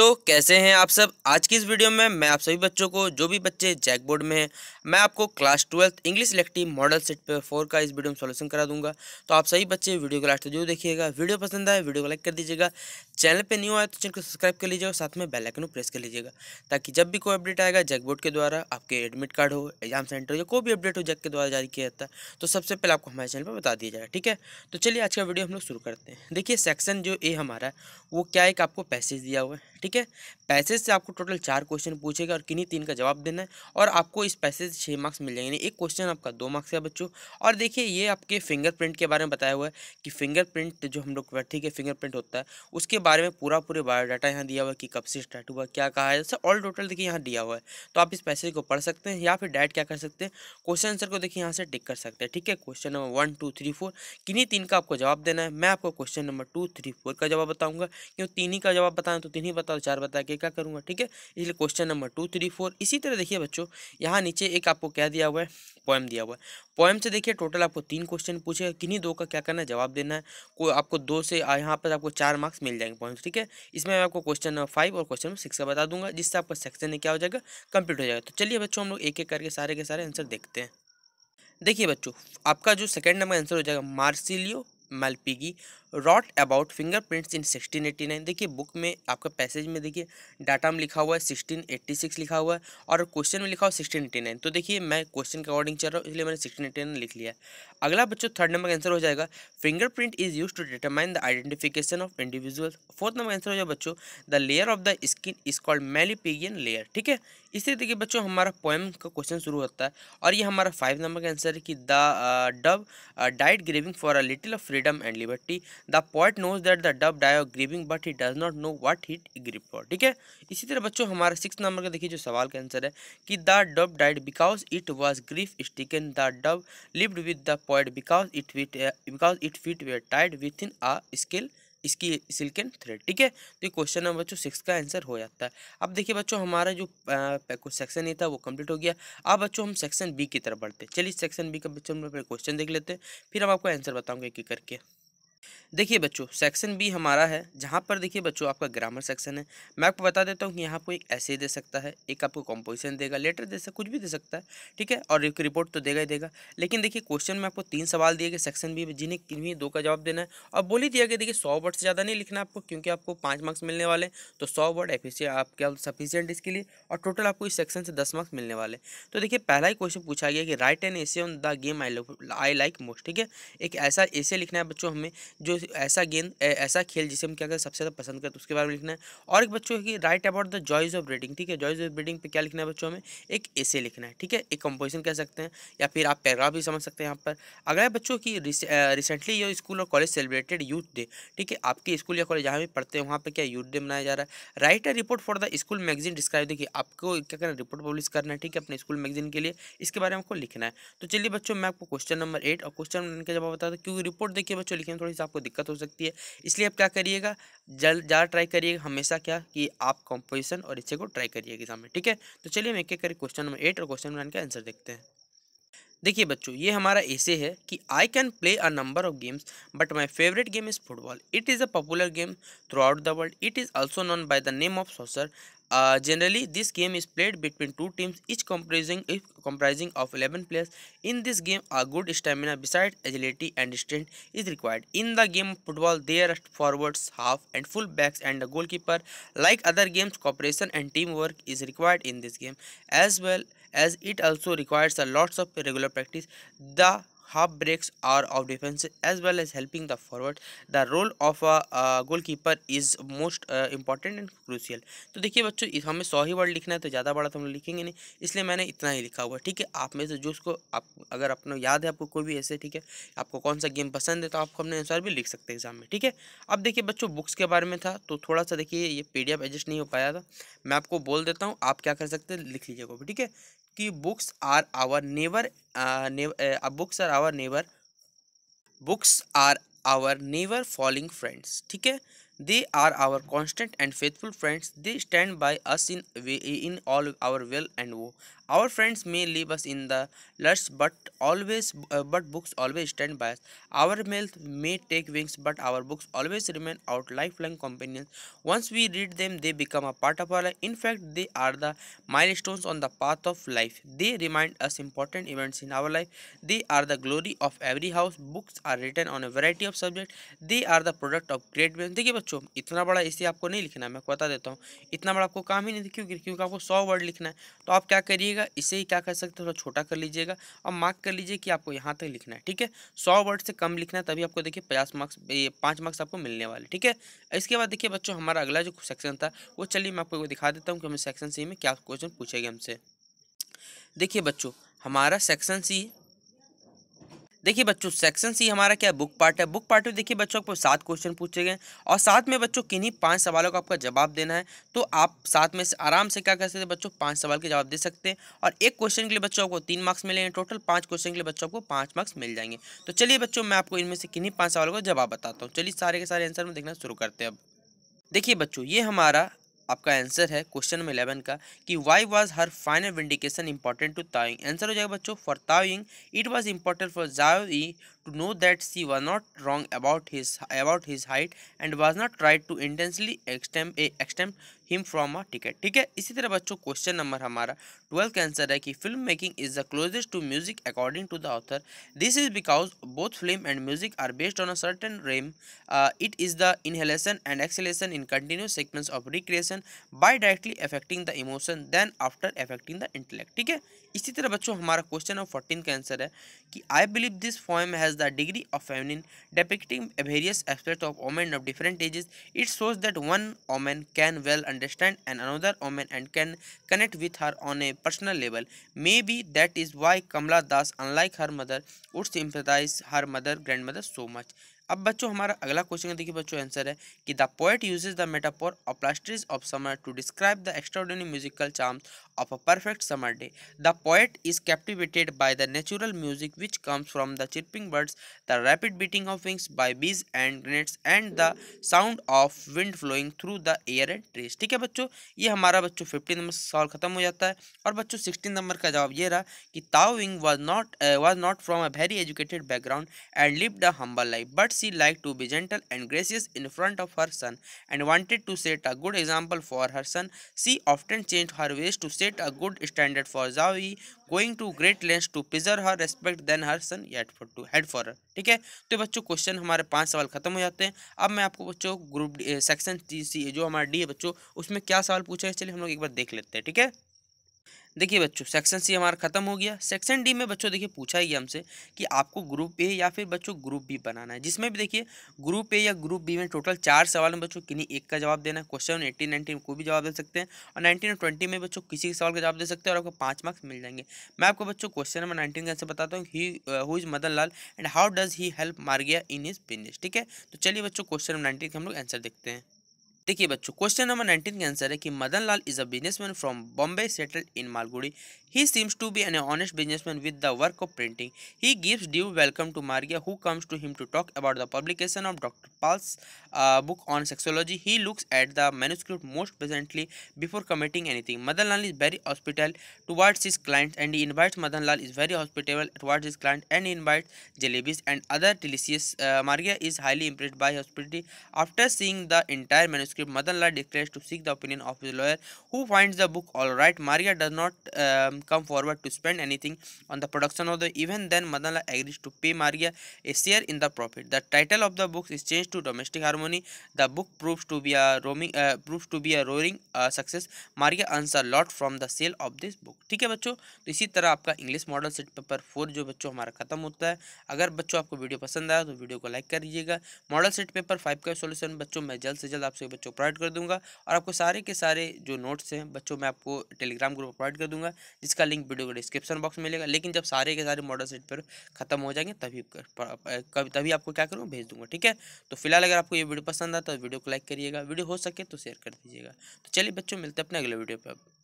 तो कैसे हैं आप सब आज की इस वीडियो में मैं आप सभी बच्चों को जो भी बच्चे जैक बोर्ड में हैं मैं आपको class twelfth English elective model set पे फोर का इस वीडियो में सॉल्यूशन करा दूंगा तो आप सभी बच्चे वीडियो को लास्ट तक जरूर देखिएगा वीडियो पसंद आए वीडियो को लाइक कर दीजिएगा चैनल पे न्यू आए तो चैनल को सब्सक्राइब कर लीजिए और साथ में बेल आइकन प्रेस कर लीजिएगा ताकि जब भी कोई अपडेट आएगा जैक बोर्ड के द्वारा आपके एडमिट कार्ड हो एग्जाम सेंटर या कोई भी अपडेट हो जैक के द्वारा जारी किया जाता है तो सबसे पहले आपको हमारे चैनल पर बता दिया जाएगा ठीक है तो चलिए आज का वीडियो हम लोग शुरू करते हैं देखिए सेक्शन जो ए हमारा वो क्या एक आपको पैसेज दिया हुआ है ठीक है पैसेज से आपको टोटल चार क्वेश्चन पूछेगा और किन्हीं तीन का जवाब देना है और आपको इस पैसेज से छः मार्क्स मिल जाएंगे एक क्वेश्चन आपका दो मार्क्स है बच्चों और देखिए ये आपके फिंगरप्रिंट के बारे में बताया हुआ है कि फिंगरप्रिंट जो हम लोग ठीक है फिंगरप्रिंट होता है उसके बाद बारे में पूरा पूरे बायोडाटा यहाँ दिया हुआ है कि कब से स्टार्ट हुआ क्या कहा है ऑल टोटल देखिए यहाँ दिया हुआ है तो आप इस पैसेज को पढ़ सकते हैं या फिर डायरेक्ट क्या कर सकते हैं क्वेश्चन आंसर को देखिए यहाँ से टिक कर सकते हैं ठीक है question number one two three four किन्हीं तीन का आपको जवाब देना है मैं आपको question number two three four का जवाब बताऊंगा क्यों तीन ही का जवाब बताएं तो तीन ही बताओ चार बता के क्या करूँगा ठीक है इसलिए question number two three four इसी तरह देखिए बच्चों यहाँ नीचे एक आपको क्या दिया हुआ है पोएम दिया हुआ है पोएम से देखिए टोटल आपको तीन क्वेश्चन पूछेगा किन्हीं दो का क्या करना है जवाब देना है कोई आपको दो से यहाँ पर आपको चार मार्क्स मिल जाएंगे पॉइंट ठीक है इसमें मैं आपको क्वेश्चन नंबर फाइव और क्वेश्चन नंबर सिक्स का बता दूंगा जिससे आपका सेक्शन क्या हो जाएगा कंप्लीट हो जाएगा तो चलिए बच्चों हम लोग एक एक करके सारे के सारे आंसर देखते हैं देखिए बच्चों आपका जो सेकेंड नंबर आंसर हो जाएगा Marcello Malpighi wrote about fingerprints in 1689 देखिए बुक में आपका पैसेज में देखिए डाटा में लिखा हुआ है 1686 लिखा हुआ है और क्वेश्चन में लिखा हुआ 1689 तो देखिए मैं क्वेश्चन के अकॉर्डिंग चल रहा हूँ इसलिए मैंने 1689 लिख लिया अगला बच्चों थर्ड नंबर का आंसर हो जाएगा fingerprint is use to determine the identification of individual fourth number answer हो जाएगा बच्चों the layer of the skin is called Malpighian layer ठीक है इसी तरीके बच्चों हमारा पोएम का क्वेश्चन शुरू होता है और ये हमारा फाइव नंबर का आंसर है कि the dove died craving for a little of freedom and liberty the point knows that the dove died grieving but he does not know what he grieve for ठीक है इसी तरह बच्चों हमारे six number का देखिए जो सवाल का आंसर है कि the dove died because it was grief stricken the dove lived with the point because it wit because it fit were tied with in a skill इसकी सिल्कन थ्रेड ठीक है तो ये क्वेश्चन नंबर बच्चों six का answer हो जाता है अब देखिए बच्चों हमारा जो सेक्शन ए था वो कंप्लीट हो गया अब बच्चों हम सेक्शन बी की तरफ बढ़ते हैं चलिए सेक्शन बी का बच्चों क्वेश्चन देख लेते हैं फिर हम आपको आंसर बताऊंगे एक एक करके देखिए बच्चों सेक्शन बी हमारा है जहाँ पर देखिए बच्चों आपका ग्रामर सेक्शन है मैं आपको बता देता हूँ कि यहाँ आपको एक ऐसे दे सकता है एक आपको कॉम्पोजिशन देगा लेटर दे सकता कुछ भी दे सकता है ठीक है और एक रिपोर्ट तो देगा ही देगा लेकिन देखिए क्वेश्चन में आपको तीन सवाल दिए गए सेक्शन बी में जिन्हें किन्हीं दो का जवाब देना है और बोल ही दिया गया देखिए सौ वर्ड से ज़्यादा नहीं लिखना आपको क्योंकि आपको पाँच मार्क्स मिलने वाले तो सौ वर्ड एफिशिय आप क्या सफिशियंट इसके लिए और टोटल आपको इस सेक्शन से दस मार्क्स मिलने वाले तो देखिए पहला ही क्वेश्चन पूछा गया कि write an essay on the game I I like most ठीक है एक ऐसा ऐसे लिखना है बच्चों हमें जो ऐसा गेंद ऐसा खेल जिसे हम क्या करें सबसे ज़्यादा पसंद करते उसके बारे में लिखना है और एक बच्चों की write about the joys of reading ठीक है जॉयज़ ऑफ रीडिंग पे क्या लिखना है बच्चों हमें एक ऐसे लिखना है ठीक है एक कंपोजिशन कह सकते हैं या फिर आप पैराग्राफ भी समझ सकते हैं यहाँ पर अगर बच्चों की रिसेंटली ये स्कूल और कॉलेज सेलिब्रेटेड यूथ डे ठीक है आपके स्कूल या कॉलेज जहाँ भी पढ़ते हैं वहाँ पर क्या यूथ डे मनाया जा रहा है write a report for the school magazine describe देखिए आपको क्या करना रिपोर्ट पब्लिश करना है ठीक है अपने स्कूल मैगजीन के लिए इसके बारे में आपको लिखना है तो चलिए बच्चों मैं आपको क्वेश्चन नंबर एट और क्वेश्चन का जवाब बताता हूँ क्योंकि रिपोर्ट देखिए बच्चों लिखने थोड़ी सी आपको दिक्कत हो सकती है इसलिए आप क्या करिएगा जल्द ज़्यादा ट्राई करिएगा हमेशा क्या कि आप कॉम्पोजिशन और इसे को ट्राई करिएगा एग्जाम में ठीक है तो चलिए मैं एक एक करके क्वेश्चन नंबर एट और क्वेश्चन नंबर नाइन का आंसर देखते हैं देखिए बच्चों ये हमारा ऐसे है कि I can play a number of games but my favourite game is football it is a popular game throughout the world it is also known by the name of soccer Uh, generally, this game is played between two teams, each comprising comprising of 11 players. In this game, a good stamina besides agility and strength is required. In the game of football, there are forwards, half and full backs and a goalkeeper. Like other games, cooperation and teamwork is required in this game as well as it also requires a lots of regular practice. The half breaks are of defense as well as helping the forward the role of a uh, goalkeeper is most uh, important and crucial तो देखिए बच्चों हमें सौ ही word लिखना है तो ज़्यादा बड़ा तो हम लिखेंगे नहीं इसलिए मैंने इतना ही लिखा हुआ ठीक है आप में से जो उसको आप अगर अपना याद है आपको कोई भी ऐसे ठीक है आपको कौन सा गेम पसंद है तो आप अपने अनुसार भी लिख सकते हैं एग्जाम में ठीक है अब देखिए बच्चों बुक्स के बारे में था तो थोड़ा सा देखिए ये पी एडजस्ट नहीं हो पाया था मैं आपको बोल देता हूँ आप क्या कर सकते हैं लिख लीजिएगा ठीक है कि books are our never books are our never books are our never following friends ठीक है they are our constant and faithful friends they stand by us in in all our weal and वो Our friends may leave us in the lust, but always, uh, but books always stand by us. Our mouth may take wings, but our books always remain our lifelong companions. Once we read them, they become a part of our life. In fact, they are the milestones on the path of life. They remind us important events in our life. They are the glory of every house. Books are written on a variety of subjects. They are the product of great men. देखिए बच्चों इतना बड़ा इसे आपको नहीं लिखना मैं आपको बता देता हूँ इतना बड़ा आपको काम ही नहीं क्यों क्योंकि आपको सौ वर्ड लिखना है तो आप क्या करिएगा लीजिएगा इसे ही क्या कर सकते हैं थोड़ा छोटा कर लीजिएगा और मार्क कर लीजिए कि आपको यहाँ तक लिखना है ठीक है सौ वर्ड से कम लिखना है तभी आपको देखिए पचास मार्क्स ये पाँच मार्क्स आपको मिलने वाले ठीक है इसके बाद देखिए बच्चों हमारा अगला जो सेक्शन था वो चलिए मैं आपको दिखा देता हूँ कि हमें सेक्शन सी में क्या क्वेश्चन पूछेगा हमसे देखिए बच्चों हमारा सेक्शन सी देखिए बच्चों सेक्शन सी हमारा क्या बुक पार्ट है बुक पार्ट में देखिए बच्चों आपको सात क्वेश्चन पूछे गए और साथ में बच्चों किन्हीं पाँच सवालों का आपका जवाब देना है तो आप साथ में से आराम से क्या कर सकते हैं बच्चों पाँच सवाल के जवाब दे सकते हैं और एक क्वेश्चन के लिए बच्चों को तीन मार्क्स मिलेंगे टोटल पाँच क्वेश्चन के लिए बच्चों को पाँच मार्क्स मिल जाएंगे तो चलिए बच्चों मैं आपको इनमें से किन्हीं पाँच सवालों का जवाब बताता हूँ चलिए सारे के सारे आंसर में देखना शुरू करते हैं अब देखिए बच्चों ये हमारा आपका आंसर है क्वेश्चन नंबर इलेवन का कि why was her final vindication important to tying answer हो जाएगा बच्चों for tying it was important for जाओ to know that she was not wrong about his about his height and was not tried to intensely एक्सटेम एक्सटेम him from a ticket ठीक है इसी तरह बच्चों क्वेश्चन नंबर हमारा ट्वेल्थ का आंसर है कि film making is the closest to music according to the author this is because both film and music are based on a certain rhythm it is the inhalation and exhalation in continuous segments of recreation by directly affecting the emotion then after affecting the intellect ठीक है इसी तरह बच्चों हमारा question number fourteen का answer है कि I believe this form has the degree of feminine depicting various aspect of women of different ages it shows that one women can well under understand and another woman and can connect with her on a personal level. Maybe that is why Kamala Das, unlike her mother, would sympathize her mother grandmother so much. अब बच्चों हमारा अगला question देखिए बच्चों answer है कि the poet uses the metaphor of pleasantries of summer to describe the extraordinary musical charm of a perfect summer day the poet is captivated by the natural music which comes from the chirping birds the rapid beating of wings by bees and grenades and the sound of wind flowing through the air and trees ठीक है बच्चों ये हमारा बच्चों fifteen number solve खत्म हो जाता है और बच्चों सिक्सटीन नंबर का जवाब ये रहा कि Tao Wing was not was not from a very educated background and live a humble life but she like to be gentle and gracious in front of her son and wanted to set a good example for her son she often change her ways to set a good standard for Jawi going to great lengths to preserve her respect then her son yet for to head for ठीक है तो बच्चों question हमारे पांच सवाल खत्म हो जाते हैं अब मैं आपको बच्चों ग्रुप सेक्शन सी जो हमारा डी है बच्चों उसमें क्या सवाल पूछा है चलिए हम लोग एक बार देख लेते हैं ठीक है देखिए बच्चों सेक्शन सी हमारा खत्म हो गया सेक्शन डी में बच्चों देखिए पूछा ही हमसे कि आपको ग्रुप ए या फिर बच्चों ग्रुप बी बनाना है जिसमें भी देखिए ग्रुप ए या ग्रुप बी में टोटल चार सवाल में बच्चों किन्हीं एक का जवाब देना है क्वेश्चन एटीन नाइनटीन को भी जवाब दे सकते हैं और नाइनटीन और ट्वेंटी में बच्चों किसी के सवाल का जवाब दे सकते हैं और आपको पाँच मार्क्स मिल जाएंगे मैं आपको बच्चों क्वेश्चन नंबर नाइनटीन का आंसर बताता हूँ he who is Madan Lal and how does he help Margayya in his business ठीक है तो चलिए बच्चों क्वेश्चन नंबर नाइनटीन का हम लोग आंसर देखते हैं देखिए बच्चों क्वेश्चन नंबर नाइनटीन के आंसर है कि Madan Lal is a businessman from Bombay settled in Malgudi he seems to be an honest businessman with the work of printing he gives due welcome to Maria who comes to him to talk about the publication of doctor Pal's book on sexology he looks at the manuscript most presently before committing anything Madan Lal is very hospital wards his client and he invites Madan Lal is very hospitable towards his client and invite jalebis and other delicious Maria is highly impressed by hospitality after seeing the entire manuscript transcript, Madanlal declares to seek the opinion of his lawyer who finds the book all right Maria does not um, come forward to spend anything on the production of the even Then Madanlal agrees to pay Maria a share in the profit. The title of the book is changed to Domestic Harmony. The book proves to be a roaming, uh, proves to be a roaring uh, success. Maria earns a lot from the sale of this book. ठीक है बच्चों तो इसी तरह आपका English model set paper four जो बच्चों हमारा खत्म होता है अगर बच्चों आपको वीडियो पसंद आया तो वीडियो को लाइक कर दीजिएगा मॉडल सेट पेपर फाइव का सोल्यूशन बच्चों मैं जल्द से जल्द आपसे बच्चों प्रोवाइड कर दूंगा और आपको सारे के सारे जो नोट्स हैं बच्चों मैं आपको टेलीग्राम ग्रुप प्रोवाइड कर दूंगा जिसका लिंक वीडियो को डिस्क्रिप्शन बॉक्स में मिलेगा लेकिन जब सारे के सारे मॉडल सेट पर खत्म हो जाएंगे तभी कभी तभी आपको क्या करूँ भेज दूंगा ठीक है तो फिलहाल अगर आपको ये वीडियो पसंद आता तो वीडियो को लाइक करिएगा वीडियो हो सके तो शेयर कर दीजिएगा तो चलिए बच्चों मिलते हैं अपने अगले वीडियो पर